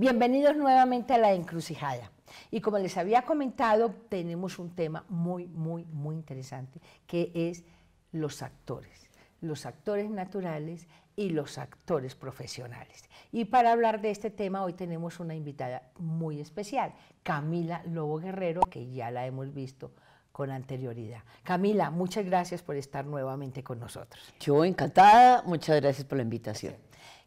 Bienvenidos nuevamente a la encrucijada. Y como les había comentado, tenemos un tema muy, muy, muy interesante, que es los actores, los actores naturales y los actores profesionales. Y para hablar de este tema, hoy tenemos una invitada muy especial, Camila Lobo Guerrero, que ya la hemos visto con anterioridad. Camila, muchas gracias por estar nuevamente con nosotros. Yo encantada, muchas gracias por la invitación.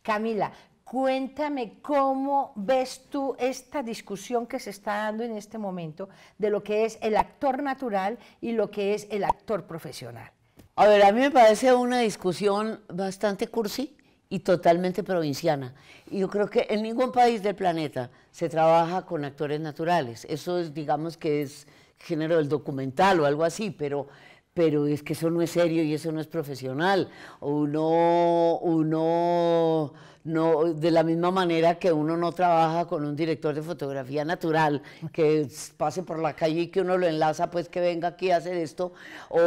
Camila, Cuéntame cómo ves tú esta discusión que se está dando en este momento de lo que es el actor natural y lo que es el actor profesional. A ver, a mí me parece una discusión bastante cursi y totalmente provinciana. yo creo que en ningún país del planeta se trabaja con actores naturales. Eso es, digamos que es género del documental o algo así, pero, pero es que eso no es serio y eso no es profesional. Uno, uno, no, de la misma manera que uno no trabaja con un director de fotografía natural, que pase por la calle y que uno lo enlaza, pues que venga aquí a hacer esto, o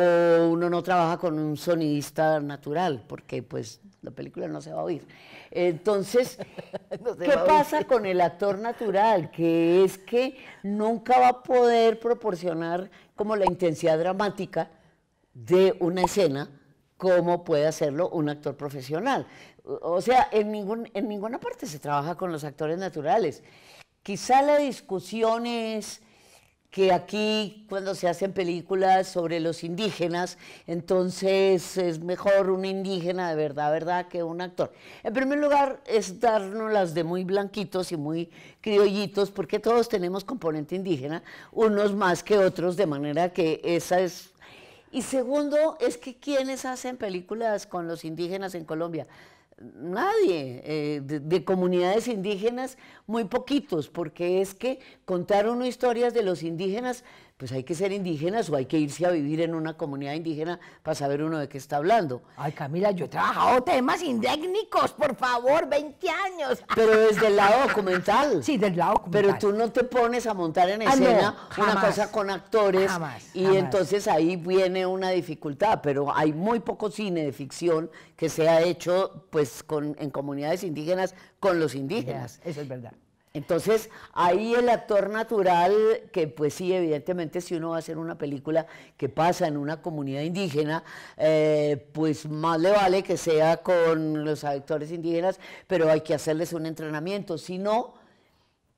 uno no trabaja con un sonidista natural, porque pues la película no se va a oír. Entonces, ¿qué pasa con el actor natural? Que es que nunca va a poder proporcionar como la intensidad dramática de una escena como puede hacerlo un actor profesional. O sea, en, ningún, en ninguna parte se trabaja con los actores naturales. Quizá la discusión es que aquí cuando se hacen películas sobre los indígenas, entonces es mejor un indígena de verdad, verdad, que un actor. En primer lugar, es darnos las de muy blanquitos y muy criollitos, porque todos tenemos componente indígena, unos más que otros, de manera que esa es y segundo, es que ¿quiénes hacen películas con los indígenas en Colombia? Nadie, eh, de, comunidades indígenas, muy poquitos, porque es que contaron historias de los indígenas pues hay que ser indígenas o hay que irse a vivir en una comunidad indígena para saber uno de qué está hablando. Ay, Camila, yo he trabajado temas indécnicos, por favor, 20 años. Pero desde el lado documental. Sí, del lado documental. Pero tú no te pones a montar en ah, escena una cosa con actores y entonces ahí viene una dificultad, pero hay muy poco cine de ficción que se ha hecho pues con, en comunidades indígenas con los indígenas. eso es verdad. Entonces, ahí el actor natural, que pues sí, evidentemente si uno va a hacer una película que pasa en una comunidad indígena, eh, pues más le vale que sea con los actores indígenas, pero hay que hacerles un entrenamiento. Si no,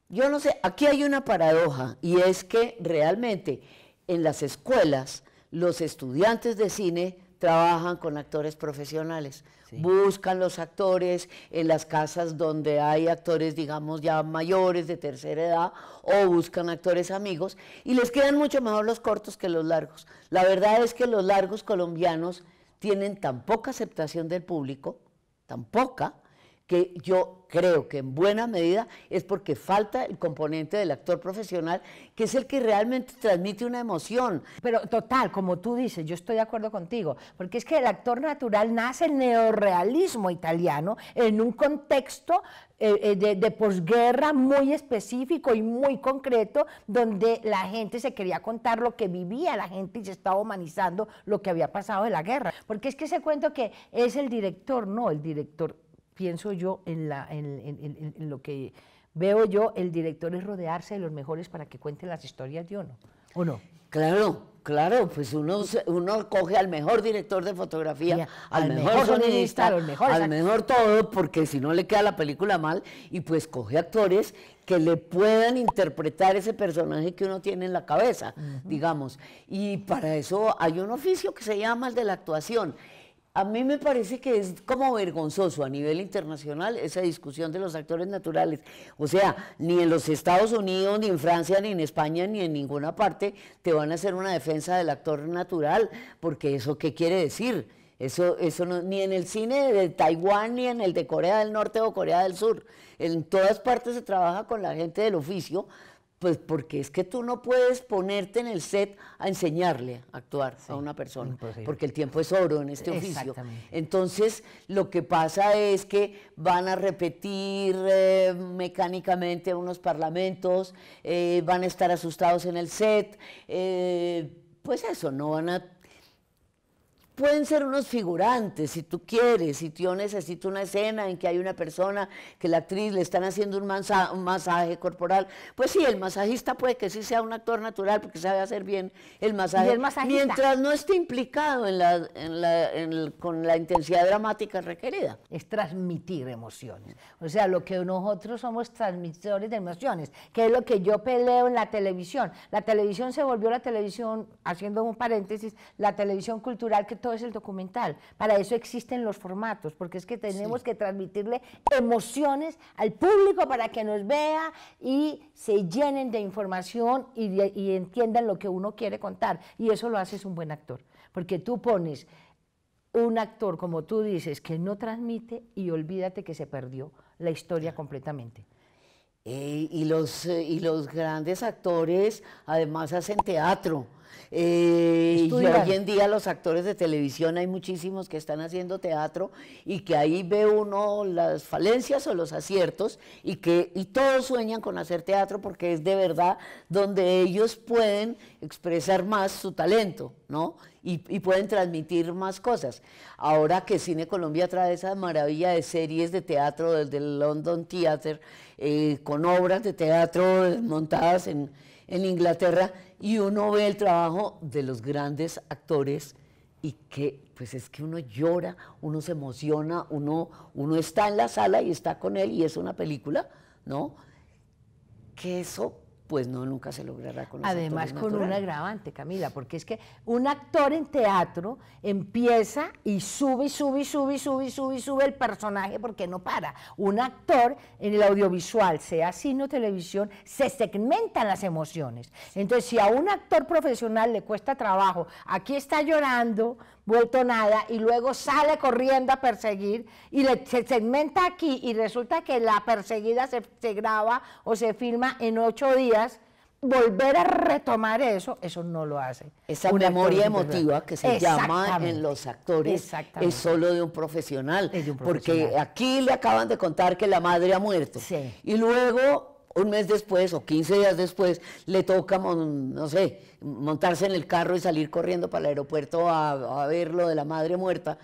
yo no sé, aquí hay una paradoja y es que realmente en las escuelas los estudiantes de cine trabajan con actores profesionales. Buscan los actores en las casas donde hay actores, digamos, ya mayores, de tercera edad, o buscan actores amigos, y les quedan mucho mejor los cortos que los largos. La verdad es que los largos colombianos tienen tan poca aceptación del público, tan poca, que yo creo que en buena medida es porque falta el componente del actor profesional, que es el que realmente transmite una emoción. Pero total, como tú dices, yo estoy de acuerdo contigo, porque es que el actor natural nace el neorrealismo italiano en un contexto eh, eh, de, posguerra muy específico y muy concreto, donde la gente se quería contar lo que vivía la gente y se estaba humanizando lo que había pasado de la guerra. Porque es que se cuento que es el director, no, el director pienso yo en, la, en, lo que veo yo, el director es rodearse de los mejores para que cuente las historias de uno, ¿o no? Claro, claro, pues uno, uno coge al mejor director de fotografía, al, mejor, mejor sonidista, al mejor todo, porque si no le queda la película mal, y pues coge actores que le puedan interpretar ese personaje que uno tiene en la cabeza, digamos. Y para eso hay un oficio que se llama el de la actuación a mí me parece que es como vergonzoso a nivel internacional esa discusión de los actores naturales. O sea, ni en los Estados Unidos, ni en Francia, ni en España, ni en ninguna parte te van a hacer una defensa del actor natural, porque eso qué quiere decir. Eso, eso no, ni en el cine de Taiwán, ni en el de Corea del Norte o Corea del Sur. En todas partes se trabaja con la gente del oficio pues porque es que tú no puedes ponerte en el set a enseñarle a actuar a una persona, porque el tiempo es oro en este oficio. Entonces, lo que pasa es que van a repetir eh, mecánicamente unos parlamentos, eh, van a estar asustados en el set, eh, pues eso, no van a pueden ser unos figurantes, si tú quieres, si yo necesito una escena en que hay una persona que la actriz le están haciendo un, masaje corporal, pues sí, el masajista puede que sí sea un actor natural porque sabe hacer bien el masaje, mientras no esté implicado en la, con la intensidad dramática requerida. Es transmitir emociones, o sea, lo que nosotros somos transmisores de emociones, que es lo que yo peleo en la televisión. La televisión se volvió la televisión, haciendo un paréntesis, la televisión cultural que es el documental. Para eso existen los formatos, porque es que tenemos que transmitirle emociones al público para que nos vea y se llenen de información y, y entiendan lo que uno quiere contar. Y eso lo haces un buen actor, porque tú pones un actor, como tú dices, que no transmite y olvídate que se perdió la historia completamente. Eh, y, los, eh, y los grandes actores además hacen teatro. Eh, y hoy en día los actores de televisión hay muchísimos que están haciendo teatro y que ahí ve uno las falencias o los aciertos y que y todos sueñan con hacer teatro porque es de verdad donde ellos pueden expresar más su talento, ¿no? y, pueden transmitir más cosas. Ahora que Cine Colombia trae esa maravilla de series de teatro desde el London Theater, eh, con obras de teatro montadas en, Inglaterra, y uno ve el trabajo de los grandes actores y que pues es que uno llora, uno se emociona, uno, uno está en la sala y está con él y es una película, ¿no? Que eso pues no, nunca se logrará con Además, con un agravante, Camila, porque es que un actor en teatro empieza y sube, sube, sube, sube, sube, sube el personaje porque no para. Un actor en el audiovisual, sea cine o televisión, se segmentan las emociones. Entonces, si a un actor profesional le cuesta trabajo, aquí está llorando, vuelto nada, y luego sale corriendo a perseguir y le, se segmenta aquí y resulta que la perseguida se, graba o se filma en ocho días volver a retomar eso, eso no lo hace. Esa memoria emotiva que se llama en los actores es solo de un, profesional, porque aquí le acaban de contar que la madre ha muerto. Y luego un mes después o 15 días después le toca, no sé, montarse en el carro y salir corriendo para el aeropuerto a, a ver lo de la madre muerta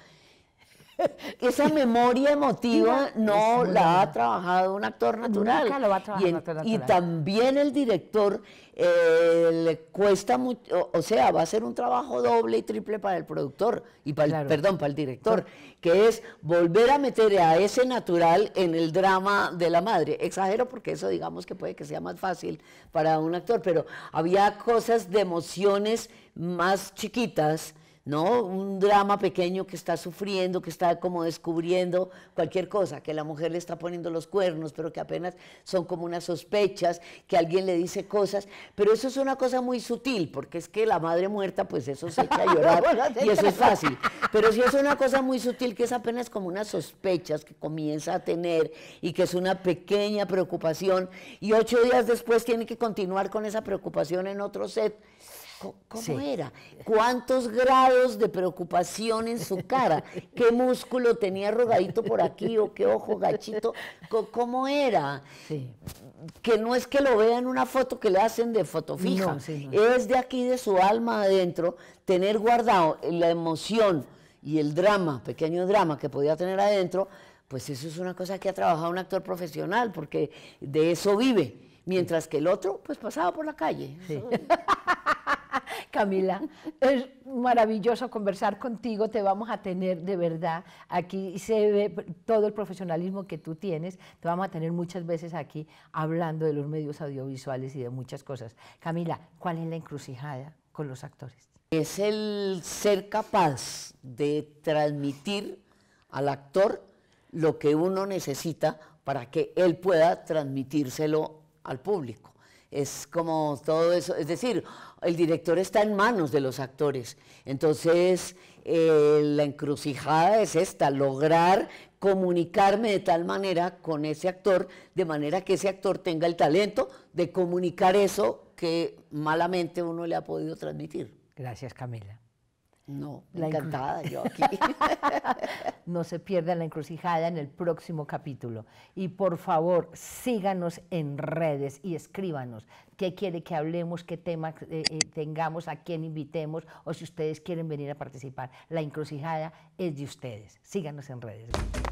esa memoria emotiva no la ha trabajado un actor natural. y, también el director eh, le cuesta mucho, o sea, va a ser un trabajo doble y triple para el productor, y para perdón, para el director, que es volver a meter a ese natural en el drama de la madre. Exagero porque eso digamos que puede que sea más fácil para un actor, pero había cosas de emociones más chiquitas ¿no? Un drama pequeño que está sufriendo, que está como descubriendo cualquier cosa, que la mujer le está poniendo los cuernos, pero que apenas son como unas sospechas, que alguien le dice cosas, pero eso es una cosa muy sutil, porque es que la madre muerta, pues eso se echa a llorar y eso es fácil. Pero si es una cosa muy sutil, que es apenas como unas sospechas que comienza a tener y que es una pequeña preocupación, y ocho días después tiene que continuar con esa preocupación en otro set ¿Cómo era? ¿Cuántos grados de preocupación en su cara? ¿Qué músculo tenía rodadito por aquí o qué ojo gachito? ¿Cómo era? Que no es que lo vean una foto que le hacen de foto fija, es de aquí de su alma adentro tener guardado la emoción y el drama, pequeño drama que podía tener adentro, pues eso es una cosa que ha trabajado un actor profesional porque de eso vive. Mientras que el otro, pues pasaba por la calle. Camila, es maravilloso conversar contigo, te vamos a tener de verdad aquí, se ve todo el profesionalismo que tú tienes, te vamos a tener muchas veces aquí hablando de los medios audiovisuales y de muchas cosas. Camila, ¿cuál es la encrucijada con los actores? Es el ser capaz de transmitir al actor lo que uno necesita para que él pueda transmitírselo al público es como todo eso, es decir, el director está en manos de los actores, entonces eh, la encrucijada es esta, lograr comunicarme de tal manera con ese actor, de manera que ese actor tenga el talento de comunicar eso que malamente uno le ha podido transmitir. Gracias, Camila. No, la encantada yo aquí. no se pierda la encrucijada en el próximo capítulo. Y por favor, síganos en redes y escríbanos qué quiere que hablemos, qué tema eh, eh, tengamos, a quién invitemos o si ustedes quieren venir a participar. La encrucijada es de ustedes. Síganos en redes.